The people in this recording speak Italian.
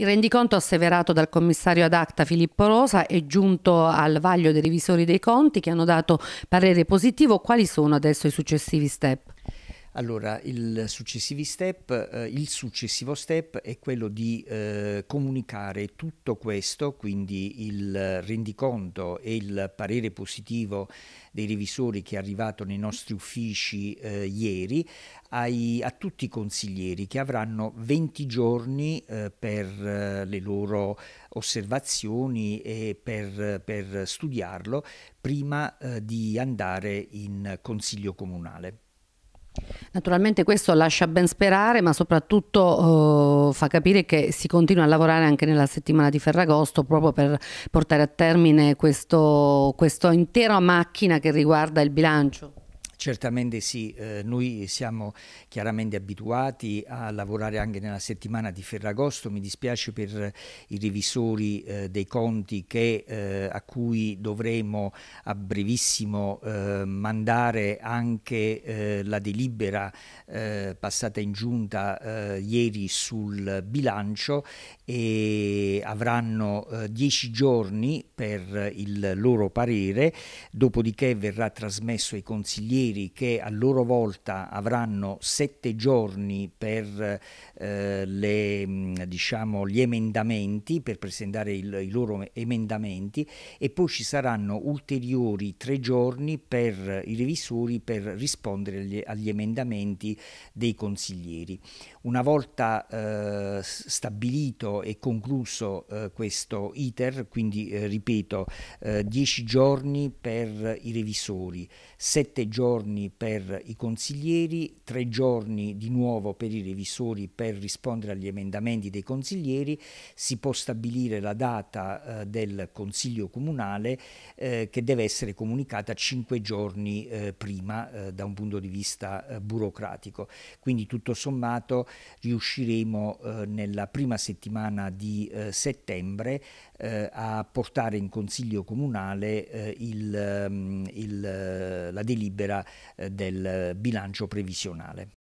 Il rendiconto asseverato dal commissario ad acta Filippo Rosa è giunto al vaglio dei revisori dei conti che hanno dato parere positivo. Quali sono adesso i successivi step? Allora, il, step, eh, il, successivo step è quello di eh, comunicare tutto questo, quindi il rendiconto e il parere positivo dei revisori che è arrivato nei nostri uffici eh, ieri, ai, a tutti i consiglieri che avranno 20 giorni eh, per eh, le loro osservazioni e per, per studiarlo prima eh, di andare in consiglio comunale. Naturalmente questo lascia ben sperare, ma soprattutto eh, fa capire che si continua a lavorare anche nella settimana di Ferragosto proprio per portare a termine questa intera macchina che riguarda il bilancio. Certamente sì, eh, noi siamo chiaramente abituati a lavorare anche nella settimana di Ferragosto, mi dispiace per i revisori eh, dei conti che, eh, a cui dovremo a brevissimo eh, mandare anche eh, la delibera eh, passata in giunta ieri sul bilancio e avranno dieci giorni per il loro parere, dopodiché verrà trasmesso ai consiglieri stranieri che a loro volta avranno sette giorni per eh, le, mm, diciamo, gli emendamenti, per presentare il, i loro emendamenti e poi ci saranno ulteriori tre giorni per i revisori per rispondere agli, agli emendamenti dei consiglieri. Una volta eh, stabilito e concluso eh, questo iter, quindi eh, ripeto, eh, dieci giorni per i revisori, sette giorni giorni per i consiglieri, tre giorni di nuovo per i revisori per rispondere agli emendamenti dei consiglieri, si può stabilire la data eh, del Consiglio Comunale eh, che deve essere comunicata cinque giorni eh, prima eh, da un punto di vista eh, burocratico. Quindi tutto sommato riusciremo eh, nella prima settimana di settembre a portare in Consiglio Comunale il, ehm, il, la delibera del bilancio previsionale.